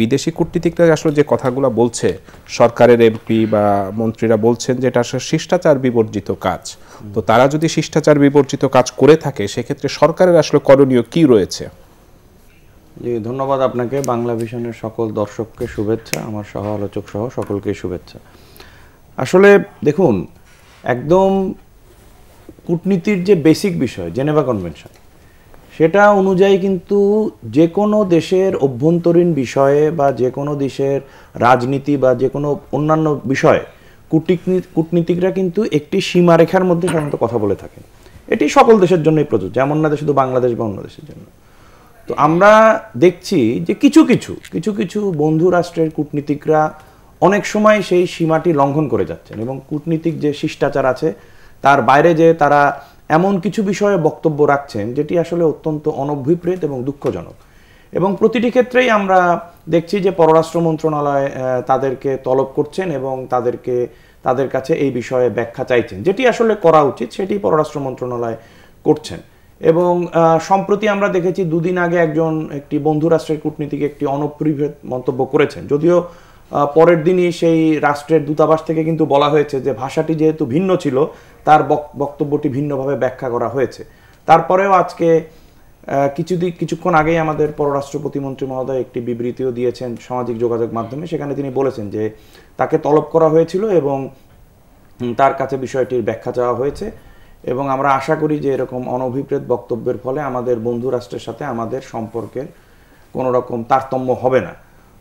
বিদেশি কূটনীতিকরা আসলে যে কথাগুলো বলছে সরকারের এমপি বা মন্ত্রীরা বলছেন যে এটা আসলে শিষ্টাচার বিবর্জিত কাজ তো তারা যদি শিষ্টাচার বিবর্জিত কাজ করে থাকে সেক্ষেত্রে সরকারের আসলে করণীয় কি রয়েছে জি ধন্যবাদ আপনাকে বাংলা ভিশনের সকল দর্শককে শুভেচ্ছা আমার সহ আলোচক সহ সকলকে শুভেচ্ছা আসলে দেখুন একদম কূটনীতির যে বেসিক বিষয় জেনেভা কনভেনশন সেটা অনুযায়ী কিন্তু যে কোনো দেশের অভ্যন্তরীণ বিষয়ে বা যে কোনো দেশের রাজনীতি বা যে কোনো অন্যান্য বিষয়ে কূটনীতিকরা কিন্তু একটি সীমারেখার মধ্যে সাধারণত কথা বলে থাকেন এটি সকল দেশের জন্যই প্রযোজ্য যেমন না শুধু বাংলাদেশ বা অন্য দেশের জন্য তো আমরা দেখছি যে কিছু কিছু কিছু কিছু বন্ধু রাষ্ট্রের কূটনীতিকরা অনেক সময় সেই সীমাটি লঙ্ঘন করে যাচ্ছেন এবং কূটনীতিক যে শিষ্টাচার আছে তার বাইরে যে তারা এমন কিছু বিষয়ে বক্তব্য রাখছেন যেটি আসলে অত্যন্ত অনভিপ্রেত এবং দুঃখজনক এবং প্রতিটি ক্ষেত্রেই আমরা দেখছি যে পররাষ্ট্র মন্ত্রণালয় তাদেরকে তলব করছেন এবং তাদেরকে তাদের কাছে এই বিষয়ে ব্যাখ্যা চাইছেন যেটি আসলে করা উচিত সেটি পররাষ্ট্র মন্ত্রণালয় করছেন এবং সম্প্রতি আমরা দেখেছি দুদিন আগে একজন একটি বন্ধুরাষ্ট্রের কূটনীতিকে একটি অনপ্রিভেদ মন্তব্য করেছেন যদিও পরের দিনই সেই রাষ্ট্রের দূতাবাস থেকে কিন্তু বলা হয়েছে যে ভাষাটি যেহেতু ভিন্ন ছিল তার বক্তব্যটি ভিন্নভাবে ব্যাখ্যা করা হয়েছে তারপরেও আজকে কিছুদিন কিছুক্ষণ আগেই আমাদের পররাষ্ট্র প্রতিমন্ত্রী মহোদয় একটি বিবৃতিও দিয়েছেন সামাজিক যোগাযোগ মাধ্যমে সেখানে তিনি বলেছেন যে তাকে তলব করা হয়েছিল এবং তার কাছে বিষয়টির ব্যাখ্যা চাওয়া হয়েছে এবং আমরা আশা করি যে এরকম অনভিপ্রেত বক্তব্যের ফলে আমাদের বন্ধু রাষ্ট্রের সাথে আমাদের সম্পর্কের কোনো রকম তারতম্য হবে না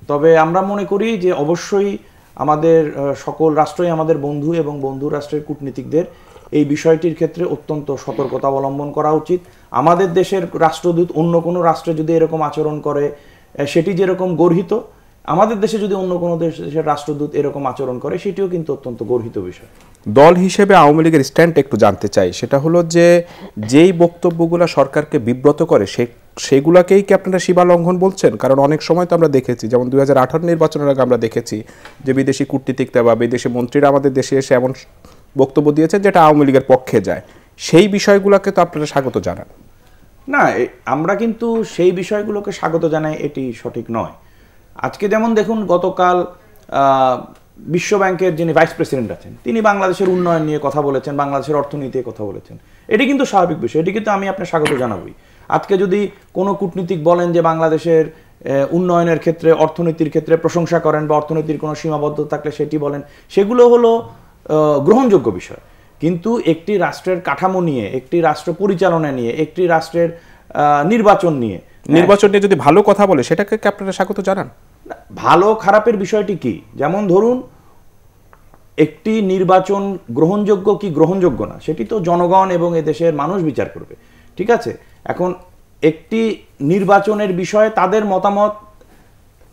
তবে আমরা মনে করি যে অবশ্যই আমাদের সকল রাষ্ট্রই আমাদের বন্ধু এবং বন্ধু রাষ্ট্রের কূটনীতিকদের এই বিষয়টির ক্ষেত্রে অত্যন্ত সতর্কতা অবলম্বন করা উচিত আমাদের দেশের রাষ্ট্রদূত অন্য কোনো রাষ্ট্রে যদি এরকম আচরণ করে সেটি যেরকম গর্হিত আমাদের দেশে যদি অন্য কোনো দেশের রাষ্ট্রদূত এরকম আচরণ করে সেটিও কিন্তু অত্যন্ত গর্হিত বিষয় দল হিসেবে আওয়ামী লীগের স্ট্যান্ড একটু জানতে চাই সেটা হলো যে যেই বক্তব্যগুলো সরকারকে বিব্রত করে সে সেগুলাকেই কি আপনারা সীমা লঙ্ঘন বলছেন কারণ অনেক সময় তো আমরা দেখেছি যেমন দুই হাজার নির্বাচনের আগে আমরা দেখেছি যে বিদেশি কূটনীতিকতা বা বিদেশি মন্ত্রীরা আমাদের দেশে এসে এমন বক্তব্য দিয়েছেন যেটা আওয়ামী লীগের পক্ষে যায় সেই বিষয়গুলোকে তো আপনারা স্বাগত জানান না আমরা কিন্তু সেই বিষয়গুলোকে স্বাগত জানাই এটি সঠিক নয় আজকে যেমন দেখুন গতকাল বিশ্বব্যাংকের যিনি ভাইস প্রেসিডেন্ট আছেন তিনি বাংলাদেশের উন্নয়ন নিয়ে কথা বলেছেন বাংলাদেশের অর্থনীতি কথা বলেছেন এটি কিন্তু স্বাভাবিক বিষয় এটি কিন্তু আমি আপনার স্বাগত জানাবই আজকে যদি কোনো কূটনীতিক বলেন যে বাংলাদেশের উন্নয়নের ক্ষেত্রে অর্থনীতির ক্ষেত্রে প্রশংসা করেন বা অর্থনীতির কোনো সীমাবদ্ধতা থাকলে সেটি বলেন সেগুলো হলো গ্রহণযোগ্য বিষয় কিন্তু একটি রাষ্ট্রের কাঠামো নিয়ে একটি রাষ্ট্র পরিচালনা নিয়ে একটি রাষ্ট্রের নির্বাচন নিয়ে হ্যাঁ। নির্বাচন নিয়ে যদি ভালো কথা বলে সেটাকে আপনারা স্বাগত জানান ভালো খারাপের বিষয়টি কি যেমন ধরুন একটি নির্বাচন গ্রহণযোগ্য কি গ্রহণযোগ্য না সেটি তো জনগণ এবং এদেশের মানুষ বিচার করবে ঠিক আছে এখন একটি নির্বাচনের বিষয়ে তাদের মতামত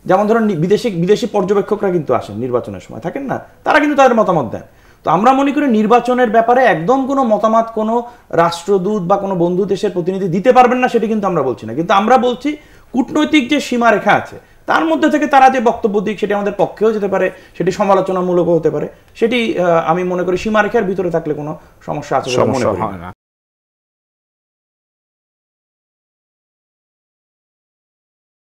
যেমন ধরুন বিদেশি বিদেশি পর্যবেক্ষকরা কিন্তু আসেন নির্বাচনের সময় থাকেন না তারা কিন্তু তাদের মতামত দেন তো আমরা মনে করি নির্বাচনের ব্যাপারে একদম কোনো মতামত কোনো রাষ্ট্রদূত বা কোনো বন্ধু দেশের প্রতিনিধি দিতে পারবেন না সেটি কিন্তু আমরা বলছি না কিন্তু আমরা বলছি কূটনৈতিক যে সীমারেখা আছে তার মধ্যে থেকে তারা যে বক্তব্য দিক সেটি আমাদের পক্ষেও যেতে পারে সেটি সমালোচনামূলকও হতে পারে সেটি আমি মনে করি সীমারেখার ভিতরে থাকলে কোনো সমস্যা আছে মনে হয় না